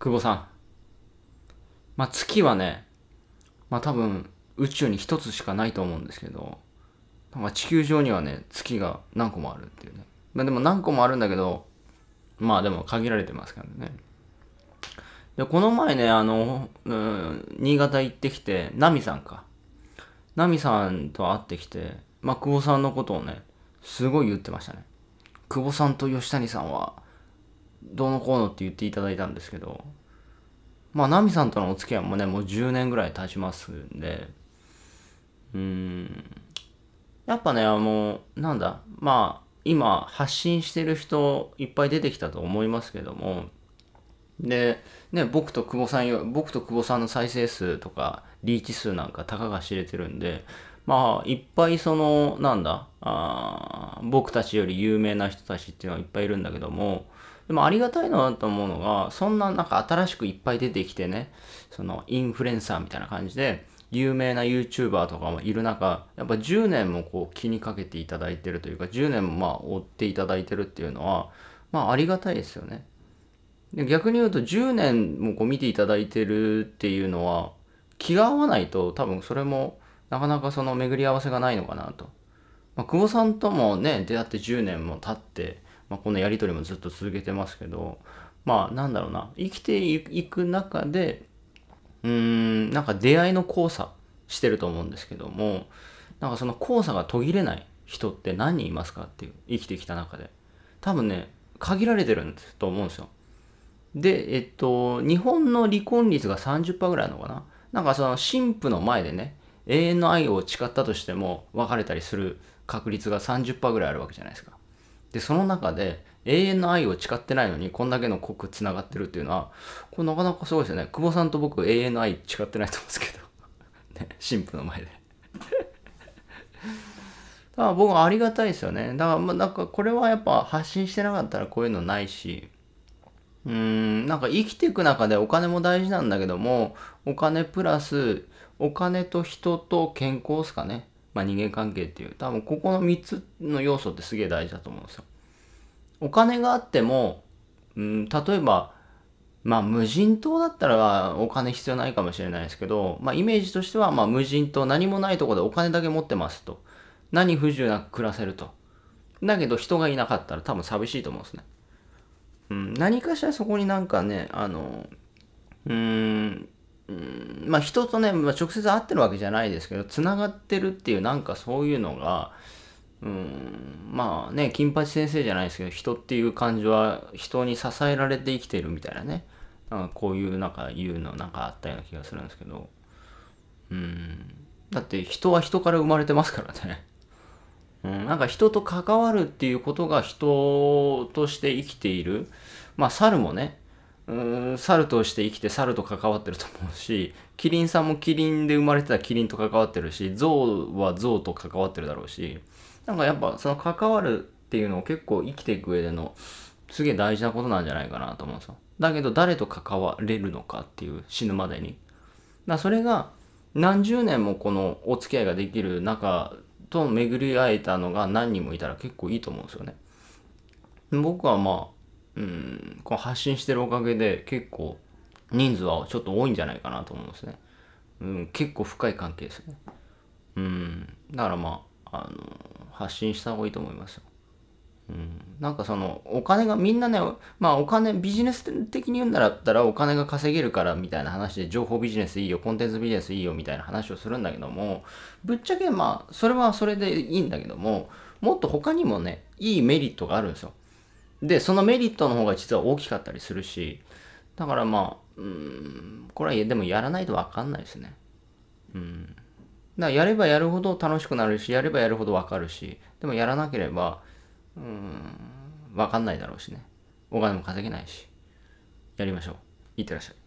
久保さん。まあ、月はね、まあ、多分、宇宙に一つしかないと思うんですけど、なんか地球上にはね、月が何個もあるっていうね。まあ、でも何個もあるんだけど、まあでも限られてますからね。で、この前ね、あの、うん、新潟行ってきて、ナミさんか。ナミさんと会ってきて、まあ、久保さんのことをね、すごい言ってましたね。久保さんと吉谷さんは、どうのこうのって言っていただいたんですけど、まあ、ナミさんとのお付き合いもね、もう10年ぐらい経ちますんで、うん、やっぱね、あの、なんだ、まあ、今、発信してる人、いっぱい出てきたと思いますけども、で、ね、僕と久保さんよ、僕と久保さんの再生数とか、リーチ数なんか、たかが知れてるんで、まあ、いっぱいその、なんだ、あ僕たちより有名な人たちっていうのはいっぱいいるんだけども、でもありがたいなと思うのが、そんななんか新しくいっぱい出てきてね、そのインフルエンサーみたいな感じで、有名な YouTuber とかもいる中、やっぱ10年もこう気にかけていただいてるというか、10年もまあ追っていただいてるっていうのは、まあありがたいですよね。で逆に言うと10年もこう見ていただいてるっていうのは、気が合わないと多分それもなかなかその巡り合わせがないのかなと。まあ、久保さんともね、出会って10年も経って、まあ、このやり取りもずっと続けてますけど、まあなんだろうな、生きていく中で、うーん、なんか出会いの交差してると思うんですけども、なんかその交差が途切れない人って何人いますかっていう、生きてきた中で。多分ね、限られてるんですと思うんですよ。で、えっと、日本の離婚率が30%ぐらいなのかななんかその神父の前でね、永遠の愛を誓ったとしても別れたりする確率が30%ぐらいあるわけじゃないですか。でその中で永遠の愛を誓ってないのにこんだけの濃くつながってるっていうのはこれなかなかすごいですよね久保さんと僕永遠の愛誓ってないと思うんですけど ね神父の前で だから僕はありがたいですよねだからまあなんかこれはやっぱ発信してなかったらこういうのないしうーんなんか生きていく中でお金も大事なんだけどもお金プラスお金と人と健康ですかねまあ、人間関係っていう多分ここの3つの要素ってすげえ大事だと思うんですよ。お金があっても、うん、例えばまあ無人島だったらお金必要ないかもしれないですけど、まあ、イメージとしてはまあ無人島何もないとこでお金だけ持ってますと何不自由なく暮らせるとだけど人がいなかったら多分寂しいと思うんですね、うん、何かしらそこになんかねあのうんうんまあ、人とね、まあ、直接会ってるわけじゃないですけどつながってるっていうなんかそういうのがうんまあね金八先生じゃないですけど人っていう感じは人に支えられて生きてるみたいなねなんかこういうなんか言うのなんかあったような気がするんですけどうんだって人は人から生まれてますからね。うん、なんか人と関わるっていうことが人として生きている。まあ猿もね、うん猿として生きて猿と関わってると思うし キリンさんもキリンで生まれてたキリンと関わってるし象は象と関わってるだろうしなんかやっぱその関わるっていうのを結構生きていく上でのすげえ大事なことなんじゃないかなと思うんですよだけど誰と関われるのかっていう死ぬまでにだそれが何十年もこのお付き合いができる中と巡り会えたのが何人もいたら結構いいと思うんですよね僕はまあうん、こう発信してるおかげで結構人数はちょっと多いんじゃないかなと思うんですね。うん、結構深い関係ですね。うん、だからまあ、あの、発信した方がいいと思いますよ。うん、なんかそのお金がみんなねまあお金ビジネス的に言うんだったらお金が稼げるからみたいな話で情報ビジネスいいよコンテンツビジネスいいよみたいな話をするんだけどもぶっちゃけまあそれはそれでいいんだけどももっと他にもねいいメリットがあるんですよで、そのメリットの方が実は大きかったりするし、だからまあ、うん、これはでもやらないとわかんないですね。うん。だからやればやるほど楽しくなるし、やればやるほどわかるし、でもやらなければ、うん、わかんないだろうしね。お金も稼げないし。やりましょう。いってらっしゃい。